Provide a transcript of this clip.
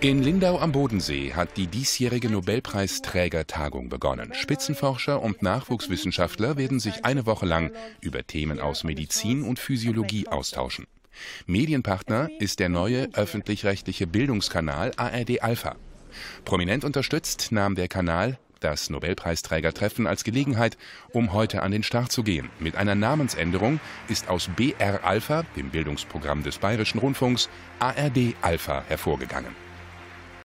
In Lindau am Bodensee hat die diesjährige Nobelpreisträgertagung begonnen. Spitzenforscher und Nachwuchswissenschaftler werden sich eine Woche lang über Themen aus Medizin und Physiologie austauschen. Medienpartner ist der neue öffentlich-rechtliche Bildungskanal ARD Alpha. Prominent unterstützt nahm der Kanal das Nobelpreisträgertreffen als Gelegenheit, um heute an den Start zu gehen. Mit einer Namensänderung ist aus BR Alpha, dem Bildungsprogramm des Bayerischen Rundfunks, ARD Alpha hervorgegangen.